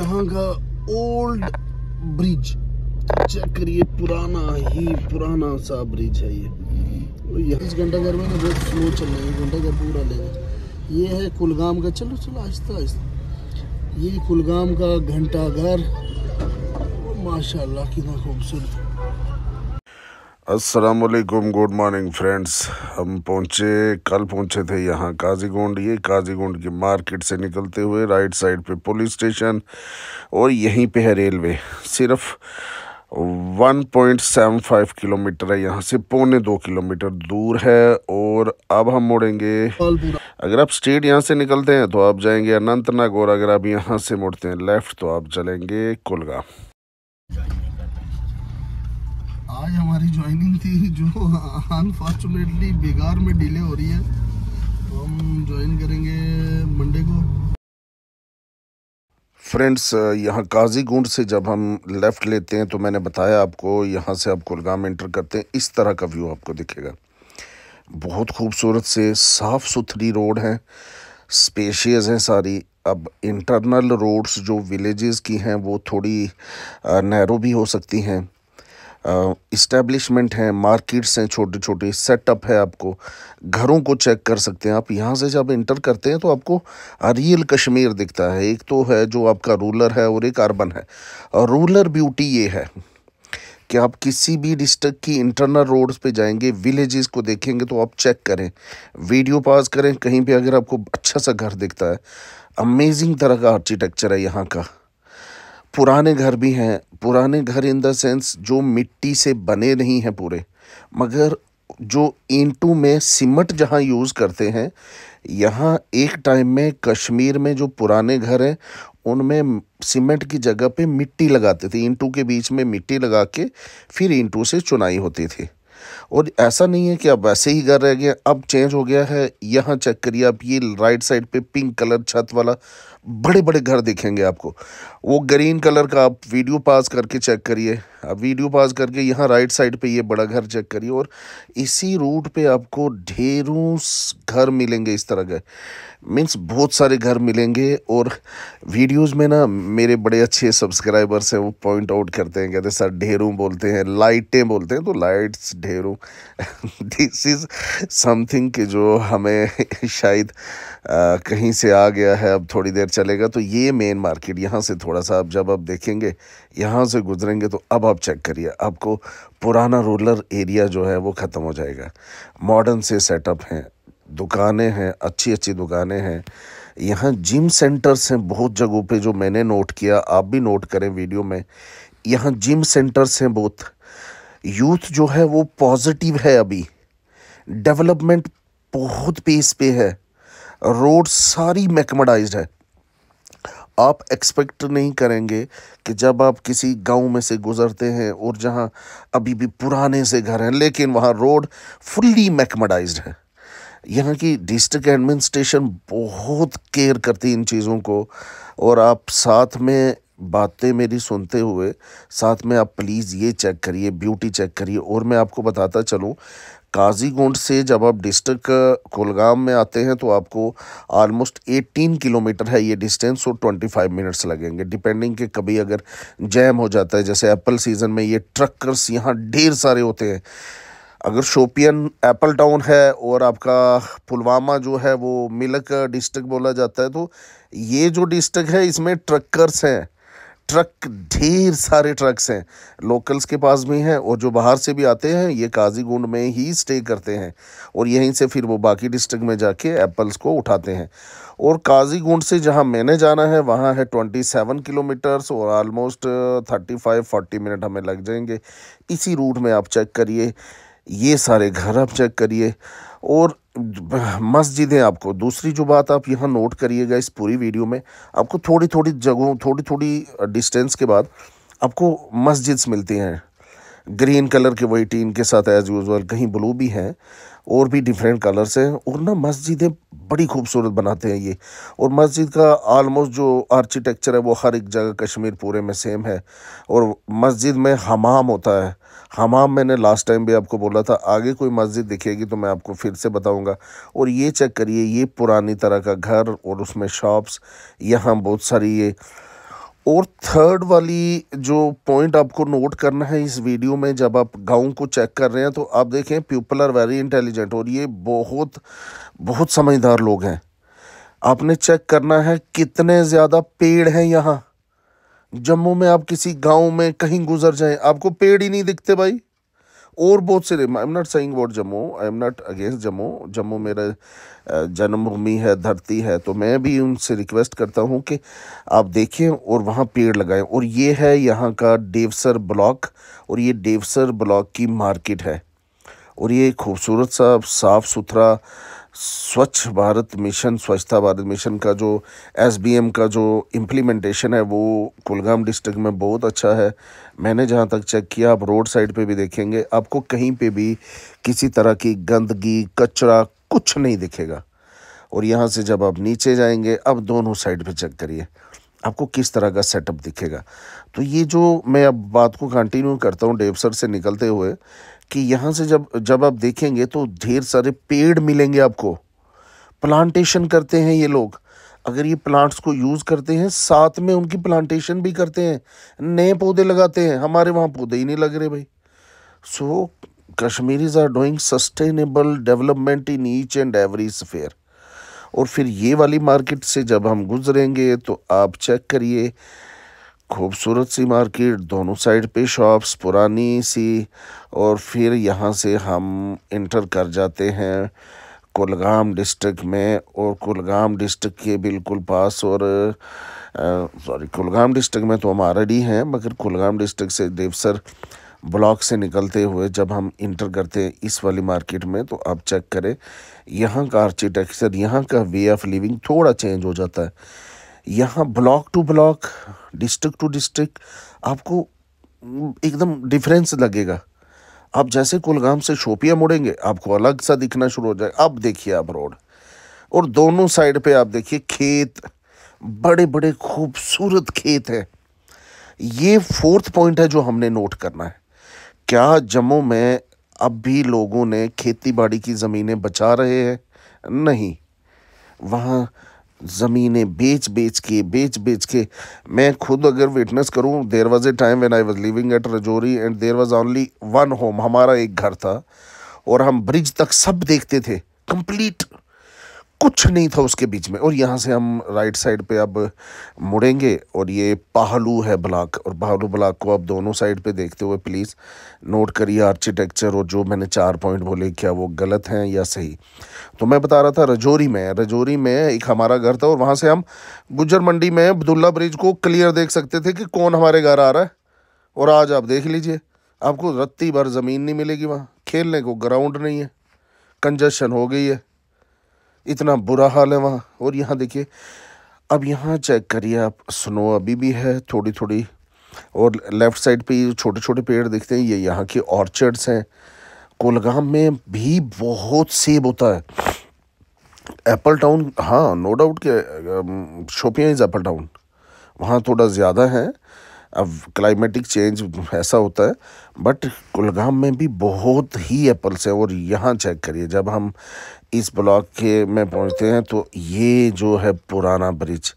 यहाँ का old bridge check करिए पुराना ही पुराना सा ब्रिज है ये इस घंटा घर में तो बहुत स्लो चल रहा है घंटा घर पूरा लेना ये है कुलगाम का चलो चलो आहिस्ता आहिस्ता ये कुलगाम का घंटा घर माशाल्लाह कितना खूबसूरत असलकुम गुड मॉर्निंग फ्रेंड्स हम पहुँचे कल पहुँचे थे यहाँ काजीगोंड ये काजीगोंड की मार्केट से निकलते हुए राइट साइड पे पुलिस स्टेशन और यहीं पे है रेलवे सिर्फ 1.75 किलोमीटर है यहाँ से पौने दो किलोमीटर दूर है और अब हम मुड़ेंगे अगर आप स्ट्रीट यहाँ से निकलते हैं तो आप जाएंगे अनंतनाग और अगर आप यहाँ से मुड़ते हैं लेफ़्ट तो आप चलेंगे कुलगाम आज हमारी ज्वाइनिंग थी जो अनफॉर्चुनेटली बेगार में डिले हो रही है तो हम ज्वाइन करेंगे मंडे को फ्रेंड्स यहाँ काजीगुंड से जब हम लेफ़्ट लेते हैं तो मैंने बताया आपको यहाँ से आप कुलगाम एंटर करते हैं इस तरह का व्यू आपको दिखेगा बहुत खूबसूरत से साफ़ सुथरी रोड हैं स्पेशियस हैं सारी अब इंटरनल रोड्स जो विलेजेस की हैं वो थोड़ी नैरो भी हो सकती हैं इस्टेब्लिशमेंट हैं मार्केट्स हैं छोटे छोटे सेटअप है आपको घरों को चेक कर सकते हैं आप यहाँ से जब इंटर करते हैं तो आपको रियल कश्मीर दिखता है एक तो है जो आपका रूलर है और एक अर्बन है और रूलर ब्यूटी ये है कि आप किसी भी डिस्ट्रिक्ट की इंटरनल रोड्स पे जाएंगे विलेजेस को देखेंगे तो आप चेक करें वीडियो पास करें कहीं पे अगर आपको अच्छा सा घर दिखता है अमेजिंग तरह का आर्किटेक्चर है यहाँ का पुराने घर भी हैं पुराने घर इन द सेंस जो मिट्टी से बने नहीं हैं पूरे मगर जो इंटू में सिमट जहाँ यूज़ करते हैं यहाँ एक टाइम में कश्मीर में जो पुराने घर हैं उनमें सीमेंट की जगह पे मिट्टी लगाते थे इंटू के बीच में मिट्टी लगा के फिर इंटू से चुनाई होती थी और ऐसा नहीं है कि अब वैसे ही घर रह गए अब चेंज हो गया है यहाँ चेक करिए आप ये राइट साइड पे पिंक कलर छत वाला बड़े बड़े घर देखेंगे आपको वो ग्रीन कलर का आप वीडियो पास करके चेक करिए अब वीडियो पास करके यहाँ राइट साइड पे ये बड़ा घर चेक करिए और इसी रूट पे आपको ढेरों घर मिलेंगे इस तरह के मीन्स बहुत सारे घर मिलेंगे और वीडियोस में ना मेरे बड़े अच्छे सब्सक्राइबर्स हैं वो पॉइंट आउट करते हैं कहते सर ढेरों बोलते हैं लाइटें बोलते हैं तो लाइट्स ढेरों दिस इज़ समथिंग कि जो हमें शायद आ, कहीं से आ गया है अब थोड़ी देर चलेगा तो ये मेन मार्केट यहाँ से थोड़ा सा आप जब आप देखेंगे यहाँ से गुजरेंगे तो अब आप आप चेक करिए आपको पुराना रूरल एरिया जो है वो ख़त्म हो जाएगा मॉडर्न से सेटअप हैं दुकानें हैं अच्छी अच्छी दुकानें हैं यहाँ जिम सेंटर्स हैं बहुत जगहों पे जो मैंने नोट किया आप भी नोट करें वीडियो में यहाँ जिम सेंटर्स हैं बहुत यूथ जो है वो पॉजिटिव है अभी डेवलपमेंट बहुत पेस पे है रोड सारी मैकमडाइज है आप एक्सपेक्ट नहीं करेंगे कि जब आप किसी गांव में से गुज़रते हैं और जहां अभी भी पुराने से घर हैं लेकिन वहां रोड फुल्ली मैकमडाइज है यहाँ की डिस्ट्रिक्ट एडमिनिस्ट्रेशन बहुत केयर करती इन चीज़ों को और आप साथ में बातें मेरी सुनते हुए साथ में आप प्लीज़ ये चेक करिए ब्यूटी चेक करिए और मैं आपको बताता चलूँ काजी गुंड से जब आप डिस्ट्रिक्ट कोलगाम में आते हैं तो आपको ऑलमोस्ट 18 किलोमीटर है ये डिस्टेंस और 25 मिनट्स लगेंगे डिपेंडिंग कि कभी अगर जैम हो जाता है जैसे एप्पल सीज़न में ये ट्रकर्स यहाँ ढेर सारे होते हैं अगर शोपियन एप्पल टाउन है और आपका पुलवामा जो है वो मिलक डिस्ट्रिक्ट बोला जाता है तो ये जो डिस्ट्रिक्ट है इसमें ट्रकर्स हैं ट्रक ढेर सारे ट्रक्स हैं लोकल्स के पास भी हैं और जो बाहर से भी आते हैं ये काजीगुंड में ही स्टे करते हैं और यहीं से फिर वो बाकी डिस्ट्रिक्ट में जाके एप्पल्स को उठाते हैं और काजीगुंड से जहाँ मैंने जाना है वहाँ है ट्वेंटी सेवन किलोमीटर्स और almost thirty five forty minute हमें लग जाएंगे इसी रूट में आप चेक करिए ये सारे घर आप चेक करिए और मस्जिदें आपको दूसरी जो बात आप यहाँ नोट करिएगा इस पूरी वीडियो में आपको थोड़ी थोड़ी जगहों थोड़ी थोड़ी डिस्टेंस के बाद आपको मस्जिद्स मिलती हैं ग्रीन कलर के वही टीन के साथ एज यूजल कहीं ब्लू भी हैं और भी डिफरेंट कलर्स हैं और ना मस्जिदें बड़ी खूबसूरत बनाते हैं ये और मस्जिद का आलमोस्ट जो आर्किटेक्चर है वो हर एक जगह कश्मीर पूरे में सेम है और मस्जिद में हमाम होता है हमाम हाँ मैंने लास्ट टाइम भी आपको बोला था आगे कोई मस्जिद दिखेगी तो मैं आपको फिर से बताऊंगा और ये चेक करिए ये पुरानी तरह का घर और उसमें शॉप्स यहाँ बहुत सारी ये और थर्ड वाली जो पॉइंट आपको नोट करना है इस वीडियो में जब आप गाँव को चेक कर रहे हैं तो आप देखें पीपल आर वेरी इंटेलिजेंट और ये बहुत बहुत समझदार लोग हैं आपने चेक करना है कितने ज़्यादा पेड़ हैं यहाँ जम्मू में आप किसी गांव में कहीं गुजर जाएं आपको पेड़ ही नहीं दिखते भाई और बहुत से I am not saying about Jammu I am not against Jammu Jammu मेरा जन्मभूमि है धरती है तो मैं भी उनसे रिक्वेस्ट करता हूँ कि आप देखें और वहाँ पेड़ लगाएं और ये है यहाँ का देवसर ब्लॉक और ये देवसर ब्लॉक की मार्केट है और ये खूबसूरत सा साफ़ सुथरा स्वच्छ भारत मिशन स्वच्छता भारत मिशन का जो एस का जो इम्प्लीमेंटेशन है वो कुलगाम डिस्ट्रिक्ट में बहुत अच्छा है मैंने जहाँ तक चेक किया आप रोड साइड पे भी देखेंगे आपको कहीं पे भी किसी तरह की गंदगी कचरा कुछ नहीं दिखेगा और यहाँ से जब आप नीचे जाएंगे अब दोनों साइड पे चेक करिए आपको किस तरह का सेटअप दिखेगा तो ये जो मैं अब बात को कंटिन्यू करता हूँ डेवसर से निकलते हुए कि यहाँ से जब जब आप देखेंगे तो ढेर सारे पेड़ मिलेंगे आपको प्लांटेशन करते हैं ये लोग अगर ये प्लांट्स को यूज़ करते हैं साथ में उनकी प्लांटेशन भी करते हैं नए पौधे लगाते हैं हमारे वहाँ पौधे ही नहीं लग रहे भाई so Kashmiris are doing sustainable development in each and every sphere और फिर ये वाली मार्केट से जब हम गुजरेंगे तो आप चेक करिए खूबसूरत सी मार्केट दोनों साइड पे शॉप्स पुरानी सी और फिर यहाँ से हम इंटर कर जाते हैं कुलगाम डिस्ट्रिक्ट में और कुलगाम डिस्ट्रिक्ट के बिल्कुल पास और सॉरी कुलगाम डिस्ट्रिक्ट में तो हम आरडी हैं मगर कुलगाम डिस्ट्रिक्ट से देवसर ब्लॉक से निकलते हुए जब हम इंटर करते हैं इस वाली मार्केट में तो आप चेक करें यहाँ का आर्किटेक्चर यहाँ का वे ऑफ लिविंग थोड़ा चेंज हो जाता है यहाँ block to block district to district आपको एकदम डिफरेंस लगेगा आप जैसे कुलगाम से शोपिया मुड़ेंगे आपको अलग सा दिखना शुरू हो जाए अब देखिए आप रोड और दोनों साइड पे आप देखिए खेत बड़े बड़े खूबसूरत खेत हैं ये फोर्थ पॉइंट है जो हमने नोट करना है क्या जम्मू में अब भी लोगों ने खेती बाड़ी की ज़मीनें बचा रहे हैं नहीं वहाँ ज़मीनें बेच बेच के बेच बेच के मैं खुद अगर विटनेस करूं there was a time when I was living at Rajouri and there was only one home हमारा एक घर था और हम ब्रिज तक सब देखते थे कंप्लीट कुछ नहीं था उसके बीच में और यहाँ से हम राइट साइड पे अब मुड़ेंगे और ये पहलू है ब्लॉक और पहलू ब्लॉक को आप दोनों साइड पे देखते हुए प्लीज़ नोट करिए आर्किटेक्चर और जो मैंने चार पॉइंट बोले क्या वो गलत हैं या सही तो मैं बता रहा था रजौरी में रजौरी में एक हमारा घर था और वहाँ से हम गुजर मंडी में अब्दुल्ला ब्रिज को क्लियर देख सकते थे कि कौन हमारे घर आ रहा है और आज आप देख लीजिए आपको रत्ती भर ज़मीन नहीं मिलेगी वहाँ खेलने को ग्राउंड नहीं है कंजशन हो गई है इतना बुरा हाल है वहाँ और यहाँ देखिए अब यहाँ चेक करिए आप स्नो अभी भी है थोड़ी थोड़ी और लेफ़्ट साइड पे ये छोटे छोटे पेड़ देखते हैं ये यहाँ के ऑर्चर्ड्स हैं कोलगाम में भी बहुत सेब होता है एप्पल टाउन हाँ नो डाउट के शोपिया इज़ एप्पल टाउन वहाँ थोड़ा ज़्यादा है अब क्लाइमेटिक चेंज ऐसा होता है बट कुलगाम में भी बहुत ही एप्पल्स हैं और यहाँ चेक करिए जब हम इस ब्लॉक के में पहुँचते हैं तो ये जो है पुराना ब्रिज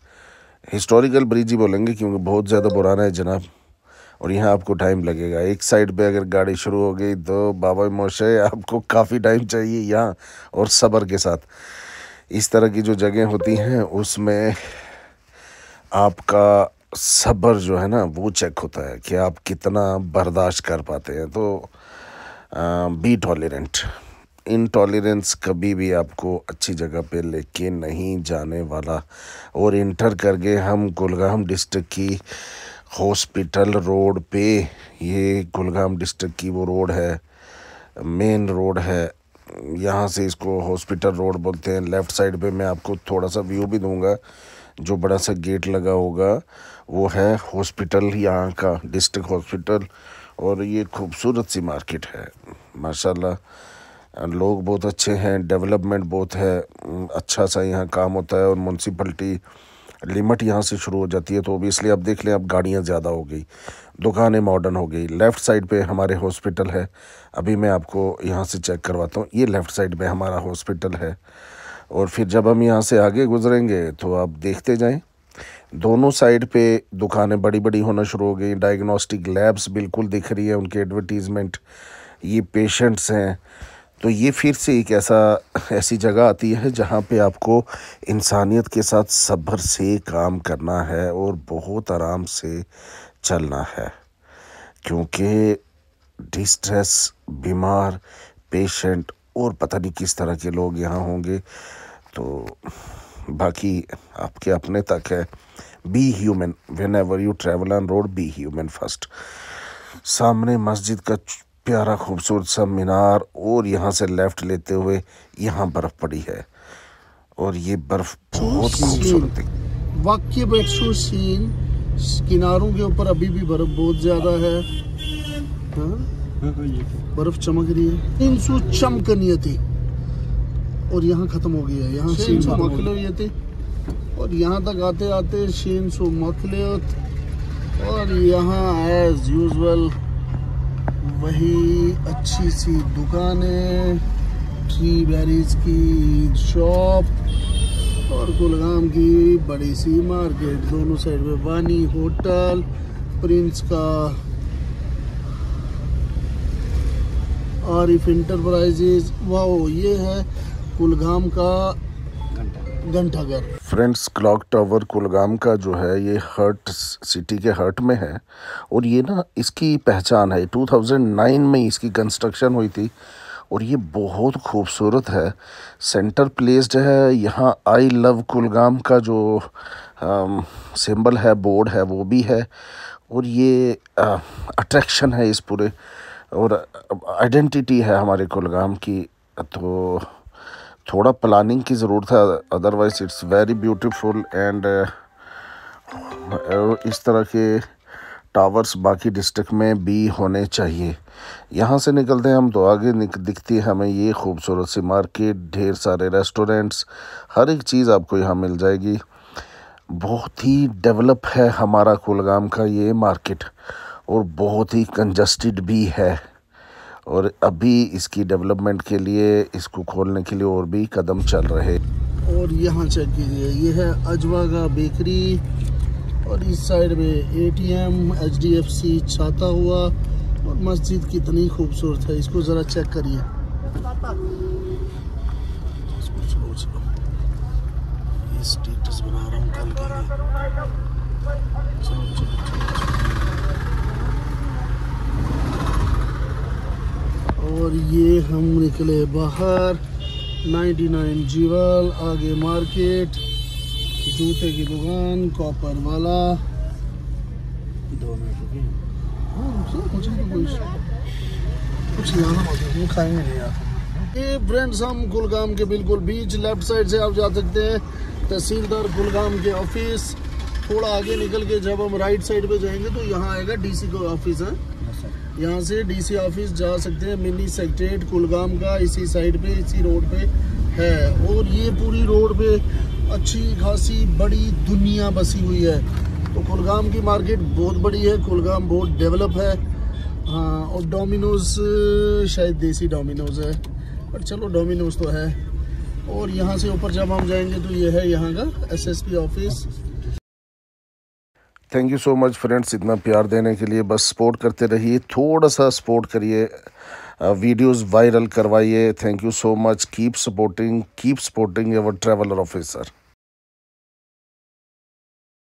हिस्टोरिकल ब्रिज ही बोलेंगे क्योंकि बहुत ज़्यादा पुराना है जनाब और यहाँ आपको टाइम लगेगा एक साइड पे अगर गाड़ी शुरू हो गई तो बाबा मोशे आपको काफ़ी टाइम चाहिए यहाँ और सबर के साथ इस तरह की जो जगह होती हैं उसमें आपका सब्र जो है ना वो चेक होता है कि आप कितना बर्दाश्त कर पाते हैं तो आ, बी टॉलरेंट इनटॉलरेंस कभी भी आपको अच्छी जगह पे लेके नहीं जाने वाला और इंटर करके हम गुलगाम डिस्ट्रिक्ट की हॉस्पिटल रोड पे ये गुलगाम डिस्ट्रिक्ट की वो रोड है मेन रोड है यहाँ से इसको हॉस्पिटल रोड बोलते हैं लेफ़्ट साइड पे मैं आपको थोड़ा सा व्यू भी दूंगा जो बड़ा सा गेट लगा होगा वो है हॉस्पिटल यहाँ का डिस्ट्रिक्ट हॉस्पिटल और ये खूबसूरत सी मार्केट है माशाल्लाह लोग बहुत अच्छे हैं डेवलपमेंट बहुत है अच्छा सा यहाँ काम होता है और म्यूनसिपल्टी लिमिट यहाँ से शुरू हो जाती है तो अभी इसलिए आप देख लें अब गाड़ियाँ ज़्यादा हो गई दुकानें मॉडर्न हो गई लेफ़्ट साइड पे हमारे हॉस्पिटल है अभी मैं आपको यहाँ से चेक करवाता हूँ ये लेफ़्ट साइड पे हमारा हॉस्पिटल है और फिर जब हम यहाँ से आगे गुजरेंगे तो आप देखते जाएं दोनों साइड पे दुकानें बड़ी बड़ी होना शुरू हो गई डायग्नोस्टिक लैब्स बिल्कुल दिख रही है उनके एडवर्टीज़मेंट ये पेशेंट्स हैं तो ये फिर से एक ऐसा ऐसी जगह आती है जहाँ पे आपको इंसानियत के साथ सब्र से काम करना है और बहुत आराम से चलना है क्योंकि डिस्ट्रेस बीमार पेशेंट और पता नहीं किस तरह के लोग यहाँ होंगे तो बाकी आपके अपने तक है be human whenever you travel on road be human first सामने मस्जिद का प्यारा खूबसूरत सा मीनार और यहाँ से लेफ़्ट लेते हुए यहाँ बर्फ़ पड़ी है और ये बर्फ़ बहुत खूबसूरत है वाक्य बेटसू सीन किनारों के ऊपर अभी भी बर्फ़ बहुत ज़्यादा है हाँ? हाँ, हाँ, तो। बर्फ़ चमक रही है तीन सौ थी और यहाँ ख़त्म हो गया है यहाँ शेन सो मखले हुए थे और यहाँ तक आते आते शेन सो मखले और यहाँ एज यूजल वही अच्छी सी है ट्री बैरीज की शॉप और गुलगाम की बड़ी सी मार्केट दोनों साइड में वानी होटल प्रिंस का आरिफ इंटरप्राइजेज वाह ये है कुलगाम का घंटाघर फ्रेंड्स क्लॉक टावर कुलगाम का जो है ये हर्ट सिटी के हर्ट में है और ये ना इसकी पहचान है 2009 में इसकी कंस्ट्रक्शन हुई थी और ये बहुत खूबसूरत है सेंटर प्लेस्ड है यहाँ आई लव कुलगाम का जो सिंबल है बोर्ड है वो भी है और ये अट्रैक्शन है इस पूरे और आइडेंटिटी है हमारे कुलगाम की तो थोड़ा प्लानिंग की ज़रूरत है otherwise it's very beautiful and इस तरह के टावर्स बाकी डिस्ट्रिक्ट में भी होने चाहिए यहाँ से निकलते हैं हम तो आगे दिखती है हमें ये खूबसूरत सी मार्केट ढेर सारे रेस्टोरेंट्स हर एक चीज़ आपको यहाँ मिल जाएगी बहुत ही डेवलप है हमारा कुलगाम का ये मार्केट और बहुत ही कंजस्टेड भी है और अभी इसकी डेवलपमेंट के लिए इसको खोलने के लिए और भी कदम चल रहे और यहाँ चेक कीजिए ये है अजवा का बेकरी और इस साइड में एटीएम एचडीएफसी छाता हुआ और मस्जिद कितनी खूबसूरत है इसको ज़रा चेक करिए स्टेटस बना रहा हूँ कल के लिए और ये हम निकले बाहर 99 जीवल आगे मार्केट जूते की दुकान कॉपर वाला दो हाँ, तो कुछ खाएंगे ये फ्रेंड्स हम कुलगाम के बिल्कुल बीच लेफ्ट साइड से आप जा सकते हैं तहसीलदार कुलगाम के ऑफिस थोड़ा आगे निकल के जब हम राइट साइड पे जाएंगे तो यहाँ आएगा डीसी का ऑफिस है यहाँ से डीसी ऑफिस जा सकते हैं मिनी सेक्रेट कुलगाम का इसी साइड पे इसी रोड पे है और ये पूरी रोड पे अच्छी खासी बड़ी दुनिया बसी हुई है तो कुलगाम की मार्केट बहुत बड़ी है कुलगाम बहुत डेवलप है हाँ और डोमिनोज शायद देसी डोमिनोज है पर चलो डोमिनोज तो है और यहाँ से ऊपर जब हम जाएंगे तो ये है यहाँ का SSP office thank you so much friends इतना प्यार देने के लिए बस सपोर्ट करते रहिए थोड़ा सा सपोर्ट करिए वीडियोस वायरल करवाइए thank you so much keep supporting keep supporting your traveller officer